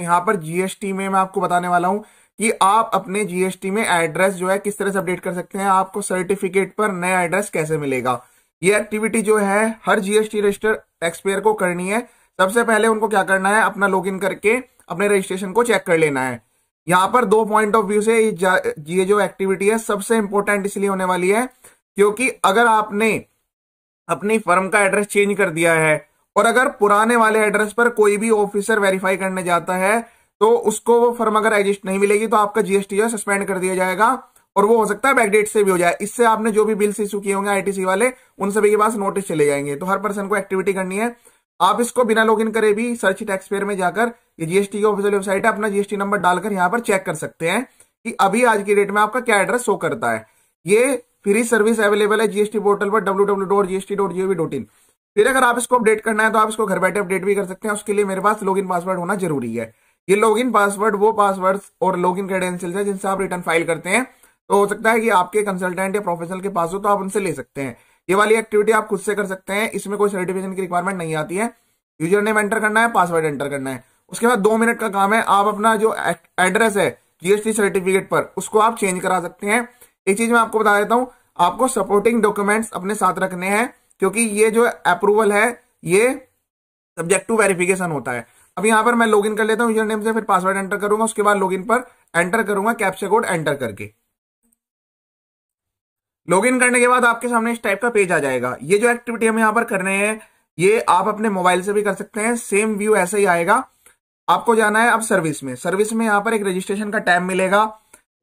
यहाँ पर जीएसटी में मैं आपको बताने वाला हूँ कि आप अपने जीएसटी में एड्रेस जो है किस तरह से अपडेट कर सकते हैं आपको सर्टिफिकेट पर नया एड्रेस कैसे मिलेगा ये एक्टिविटी जो है हर जीएसटी रजिस्टर टैक्सपेयर को करनी है सबसे पहले उनको क्या करना है अपना लॉग करके अपने रजिस्ट्रेशन को चेक कर लेना है यहाँ पर दो पॉइंट ऑफ व्यू से ये जो एक्टिविटी है सबसे इंपॉर्टेंट इसलिए होने वाली है क्योंकि अगर आपने अपनी फर्म का एड्रेस चेंज कर दिया है और अगर पुराने वाले एड्रेस पर कोई भी ऑफिसर वेरीफाई करने जाता है तो उसको वो फर्म अगर एग्जिस्ट नहीं मिलेगी तो आपका जीएसटी जो सस्पेंड कर दिया जाएगा और वो हो सकता है बैकडेट से भी हो जाए इससे आपने जो भी बिल्स इश्यू किए होंगे आईटीसी वाले उन सभी के पास नोटिस चले जाएंगे तो हर पर्सन को एक्टिविटी करनी है आप इसको बिना लॉग इन करे भी सर्च टैक्सपेयर में जाकर ये जीएसटी की ऑफिशियल वेबसाइट है अपना जीएसटी नंबर डालकर यहां पर चेक कर सकते हैं कि अभी आज की डेट में आपका क्या एड्रेस शो करता है ये फ्री सर्विस अवेलेबल है जीएसटी पोर्टल पर W W dot dot dot GST G O V in फिर अगर आप इसको अपडेट करना है तो आप इसको घर बैठे अपडेट भी कर सकते हैं उसके लिए मेरे पास लॉग पासवर्ड होना जरूरी है ये लॉग पासवर्ड वो पासवर्ड और लॉग इन क्रेडेंशियल है जिनसे आप रिटर्न फाइल करते हैं तो हो सकता है कि आपके कंसल्टेंट या प्रोफेशनल के पास हो तो आप उनसे ले सकते हैं ये वाली एक्टिविटी आप खुद से कर सकते हैं इसमें कोई सर्टिफिकेशन की रिक्वायरमेंट नहीं आती है यूजर नेम एंटर करना है पासवर्ड एंटर करना है उसके बाद दो मिनट का काम है आप अपना जो एड्रेस है जीएसटी सर्टिफिकेट पर उसको आप चेंज करा सकते हैं एक चीज मैं आपको बता देता हूं आपको सपोर्टिंग डॉक्यूमेंट्स अपने साथ रखने हैं क्योंकि ये जो अप्रूवल है ये सब्जेक्ट टू वेरिफिकेशन होता है अब यहां पर मैं लॉगिन कर लेता हूं यूजर नेम से फिर पासवर्ड एंटर करूंगा उसके बाद लॉगिन पर एंटर करूंगा कैप्चर कोड एंटर करके लॉगिन करने के बाद आपके सामने इस टाइप का पेज आ जाएगा ये जो एक्टिविटी हम यहां पर कर रहे हैं ये आप अपने मोबाइल से भी कर सकते हैं सेम व्यू ऐसे ही आएगा आपको जाना है अब सर्विस में सर्विस में यहां पर एक रजिस्ट्रेशन का टैब मिलेगा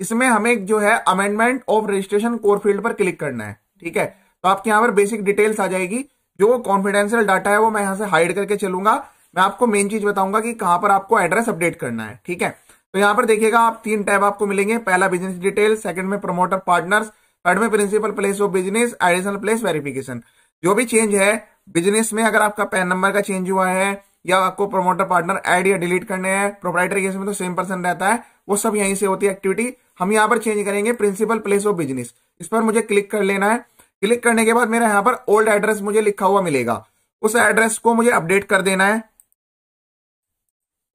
इसमें हमें जो है amendment of registration core field पर क्लिक करना है ठीक है तो आपके यहाँ पर बेसिक डिटेल्स आ जाएगी जो कॉन्फिडेंशियल डाटा है वो मैं यहाँ से हाइड करके चलूंगा मैं आपको मेन चीज बताऊंगा कि कहां पर आपको एड्रेस अपडेट करना है ठीक है तो यहाँ पर देखिएगा आप तीन टैब आपको मिलेंगे पहला बिजनेस डिटेल सेकंड में प्रमोटर पार्टनर्स थर्ड में principal place of business additional place verification जो भी चेंज है बिजनेस में अगर आपका पैन नंबर का चेंज हुआ है या आपको प्रमोटर पार्टनर एड या डिलीट करने हैं प्रोपराइटर केस में तो सेम पर्सन रहता है वो सब यहीं से होती है एक्टिविटी हम यहाँ पर चेंज करेंगे प्रिंसिपल प्लेस ऑफ बिजनेस इस पर मुझे क्लिक कर लेना है क्लिक करने के बाद मेरा यहां पर ओल्ड एड्रेस मुझे लिखा हुआ मिलेगा उस एड्रेस को मुझे अपडेट कर देना है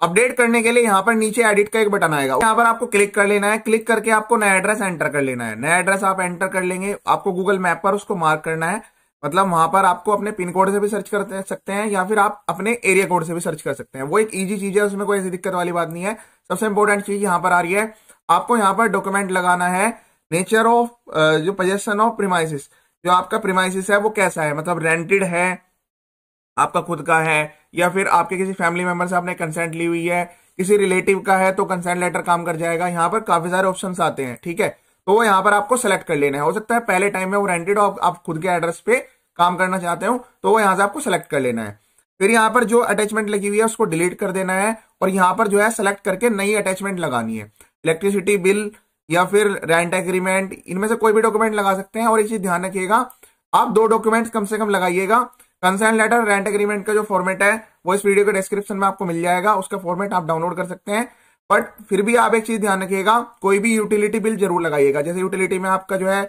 अपडेट करने के लिए यहां पर नीचे एडिट का एक बटन आएगा यहां पर आपको क्लिक कर लेना है क्लिक करके आपको नया एड्रेस एंटर कर लेना है नया एड्रेस आप एंटर कर लेंगे आपको गूगल मैप पर उसको मार्क करना है मतलब वहां पर आपको अपने पिन कोड से भी सर्च कर सकते हैं या फिर आप अपने एरिया कोड से भी सर्च कर सकते हैं वो एक ईजी चीज है उसमें कोई ऐसी दिक्कत वाली बात नहीं है सबसे इंपॉर्टेंट चीज यहां पर आ रही है आपको यहां पर डॉक्यूमेंट लगाना है नेचर ऑफ uh, जो पजेशन ऑफ प्रिमाइसिस जो आपका प्रीमाइसिस है वो कैसा है मतलब रेंटेड है आपका खुद का है या फिर आपके किसी फैमिली मेंबर से आपने कंसेंट ली हुई है किसी रिलेटिव का है तो कंसेंट लेटर काम कर जाएगा यहाँ पर काफी सारे ऑप्शन आते हैं ठीक है तो वो यहाँ पर आपको सेलेक्ट कर लेना है हो सकता है पहले टाइम में वो रेंटेड और आप खुद के एड्रेस पे काम करना चाहते हो तो वो यहाँ से आपको सेलेक्ट कर लेना है फिर यहाँ पर जो अटैचमेंट लगी हुई है उसको डिलीट कर देना है और यहाँ पर जो है सेलेक्ट करके नई अटैचमेंट लगानी है इलेक्ट्रिसिटी बिल या फिर रेंट एग्रीमेंट इनमें से कोई भी डॉक्यूमेंट लगा सकते हैं और एक चीज ध्यान रखिएगा आप दो डॉक्यूमेंट्स कम से कम लगाइएगा कंसर्न लेटर रेंट एग्रीमेंट का जो फॉर्मेट है वो इस वीडियो के डिस्क्रिप्शन में आपको मिल जाएगा उसका फॉर्मेट आप डाउनलोड कर सकते हैं बट फिर भी आप एक चीज ध्यान रखिएगा कोई भी यूटिलिटी बिल जरूर लगाइएगा जैसे यूटिलिटी में आपका जो है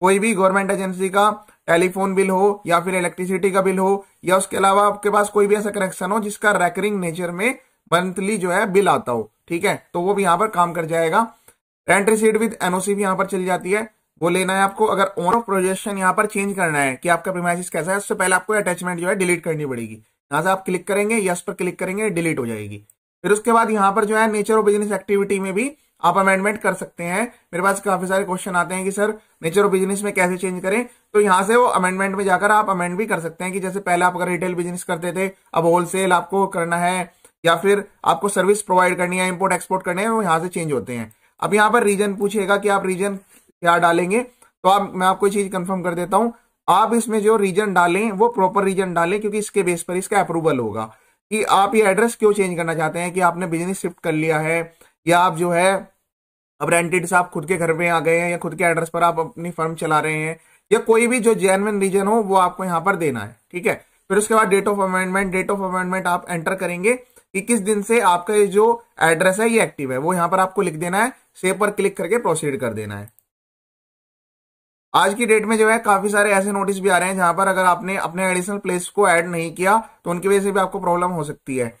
कोई भी गवर्नमेंट एजेंसी का टेलीफोन बिल हो या फिर इलेक्ट्रिसिटी का बिल हो या उसके अलावा आपके पास कोई भी ऐसा कनेक्शन हो जिसका रेकरिंग नेचर में मंथली जो है बिल आता हो ठीक है तो वो भी यहां पर काम कर जाएगा रेंट सीट विद एनओसी भी यहां पर चली जाती है वो लेना है आपको अगर ओन ऑफ प्रोजेक्शन यहाँ पर चेंज करना है कि आपका प्रीमाइसिस कैसा है उससे पहले आपको अटैचमेंट जो है डिलीट करनी पड़ेगी यहां से आप क्लिक करेंगे यस पर क्लिक करेंगे डिलीट हो जाएगी फिर उसके बाद यहाँ पर जो है नेचर ऑफ बिजनेस एक्टिविटी में भी आप अमेंडमेंट कर सकते हैं मेरे पास काफी सारे क्वेश्चन आते हैं कि सर नेचर ऑफ बिजनेस में कैसे चेंज करें तो यहाँ से वो अमेंडमेंट में जाकर आप अमेंड भी कर सकते हैं कि जैसे पहले आप अगर रिटेल बिजनेस करते थे अब होलसेल आपको करना है या फिर आपको सर्विस प्रोवाइड करनी है इम्पोर्ट एक्सपोर्ट करने है वो यहां से चेंज होते हैं अब यहां पर रीजन पूछेगा कि आप रीजन क्या डालेंगे तो आप मैं आपको चीज कंफर्म कर देता हूं आप इसमें जो रीजन डालें वो प्रॉपर रीजन डालें क्योंकि इसके बेस पर इसका अप्रूवल होगा कि आप ये एड्रेस क्यों चेंज करना चाहते हैं कि आपने बिजनेस शिफ्ट कर लिया है या आप जो है अब रेंटेड साहब आप खुद के घर में आ गए हैं या खुद के एड्रेस पर आप अपनी फर्म चला रहे हैं या कोई भी जो जेनविन रीजन हो वो आपको यहां पर देना है ठीक है फिर उसके बाद date of amendment date of amendment आप एंटर करेंगे कि किस दिन से आपका ये जो एड्रेस है ये एक्टिव है वो यहां पर आपको लिख देना है सेव पर क्लिक करके प्रोसीड कर देना है आज की डेट में जो है काफी सारे ऐसे नोटिस भी आ रहे हैं जहां पर अगर आपने अपने एडिशनल प्लेस को ऐड नहीं किया तो उनकी वजह से भी आपको प्रॉब्लम हो सकती है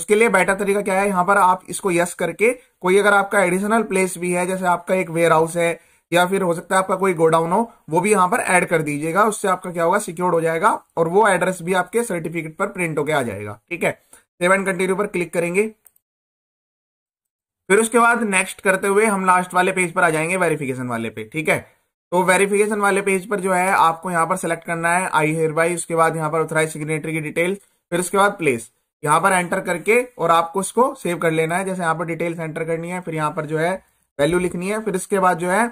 उसके लिए बेटर तरीका क्या है यहां पर आप इसको यस करके कोई अगर आपका एडिशनल प्लेस भी है जैसे आपका एक वेयर हाउस है या फिर हो सकता है आपका कोई गोडाउन हो वो भी यहां पर ऐड कर दीजिएगा उससे आपका क्या होगा सिक्योर्ड हो जाएगा और वो एड्रेस भी आपके सर्टिफिकेट पर प्रिंट होकर आ जाएगा ठीक है सेव एंड कंटिन्यू पर क्लिक करेंगे फिर उसके बाद नेक्स्ट करते हुए हम लास्ट वाले पेज पर आ जाएंगे वेरिफिकेशन वाले पे ठीक है तो वेरिफिकेशन वाले पेज पर जो है आपको यहाँ पर सेलेक्ट करना है आई हेयर बाई उसके बाद यहाँ पर ऑथराइज सिग्नेटरी की डिटेल फिर उसके बाद प्लेस यहाँ पर एंटर करके और आपको उसको सेव कर लेना है जैसे यहाँ पर डिटेल्स एंटर करनी है फिर यहाँ पर जो है वैल्यू लिखनी है फिर इसके बाद जो है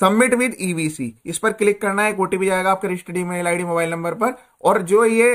सबमिट विद ईवीसी इस पर क्लिक करना है एक ओटीपी जाएगा आपके registered email ID mobile number पर और जो ये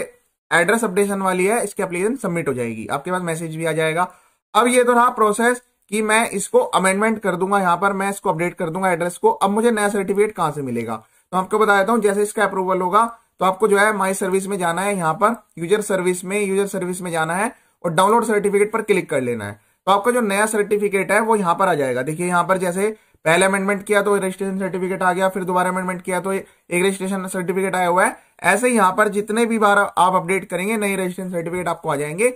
एड्रेस अपडेशन वाली है इसकी एप्लीकेशन सबमिट हो जाएगी आपके पास मैसेज भी आ जाएगा अब ये तो रहा प्रोसेस कि मैं इसको अमेंडमेंट कर दूंगा यहाँ पर मैं इसको अपडेट कर दूंगा एड्रेस को अब मुझे नया सर्टिफिकेट कहां से मिलेगा तो आपको बता देता हूं जैसे इसका अप्रूवल होगा तो आपको जो है माई सर्विस में जाना है यहाँ पर यूजर सर्विस में यूजर सर्विस में जाना है और डाउनलोड सर्टिफिकेट पर क्लिक कर लेना है तो आपका जो नया सर्टिफिकेट है वो यहां पर आ जाएगा देखिए यहां पर जैसे पहले अमेंडमेंट किया तो रजिस्ट्रेशन सर्टिफिकेट आ गया फिर दोबारा अमेंडमेंट किया तो एक रजिस्ट्रेशन सर्टिफिकेट आया हुआ है ऐसे यहां पर जितने भी बार आप अपडेट करेंगे नए रजिस्ट्रेशन सर्टिफिकेट आपको आ जाएंगे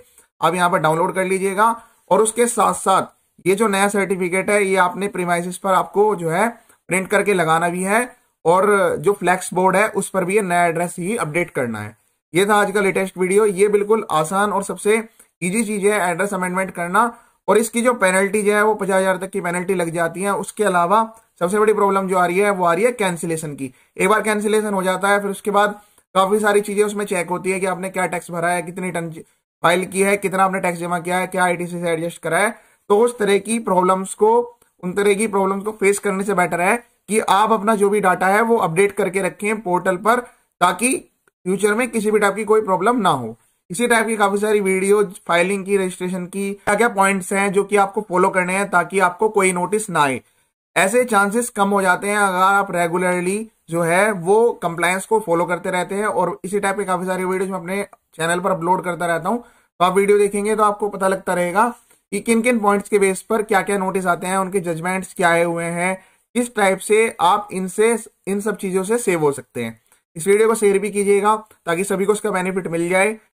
आप यहां पर डाउनलोड कर लीजिएगा और उसके साथ साथ ये जो नया सर्टिफिकेट है ये आपने प्रीमाइसिस पर आपको जो है प्रिंट करके लगाना भी है और जो फ्लैक्स बोर्ड है उस पर भी ये नया एड्रेस ही अपडेट करना है ये था आज का लेटेस्ट वीडियो ये बिल्कुल आसान और सबसे इजी चीज है एड्रेस अमेंडमेंट करना और इसकी जो पेनल्टी जो है वो पचास हजार तक की पेनल्टी लग जाती है उसके अलावा सबसे बड़ी प्रॉब्लम जो आ रही है वो आ रही है कैंसिलेशन की एक बार कैंसिलेशन हो जाता है फिर उसके बाद काफी सारी चीजें उसमें चेक होती है कि आपने क्या टैक्स भरा है कितनी टन फाइल की है कितना आपने टैक्स जमा किया है क्या आईटीसी से एडजस्ट करा है तो उस तरह की प्रॉब्लम्स को उन तरह की प्रॉब्लम्स को फेस करने से बेटर है कि आप अपना जो भी डाटा है वो अपडेट करके रखें पोर्टल पर ताकि फ्यूचर में किसी भी टाइप की कोई प्रॉब्लम ना हो इसी टाइप की काफी सारी वीडियो फाइलिंग की रजिस्ट्रेशन की क्या क्या पॉइंट्स हैं जो कि आपको फॉलो करने हैं ताकि आपको कोई नोटिस ना आए ऐसे चांसेस कम हो जाते हैं अगर आप रेगुलरली जो है वो कंप्लायंस को फॉलो करते रहते हैं और इसी टाइप के काफी सारी वीडियो मैं अपने चैनल पर अपलोड करता रहता हूँ तो आप वीडियो देखेंगे तो आपको पता लगता रहेगा कि किन किन पॉइंट्स के बेस पर क्या क्या नोटिस आते हैं उनके जजमेंट्स क्या आए हुए हैं किस टाइप से आप इनसे इन सब चीजों से सेव हो सकते हैं इस वीडियो को शेयर भी कीजिएगा ताकि सभी को इसका बेनिफिट मिल जाए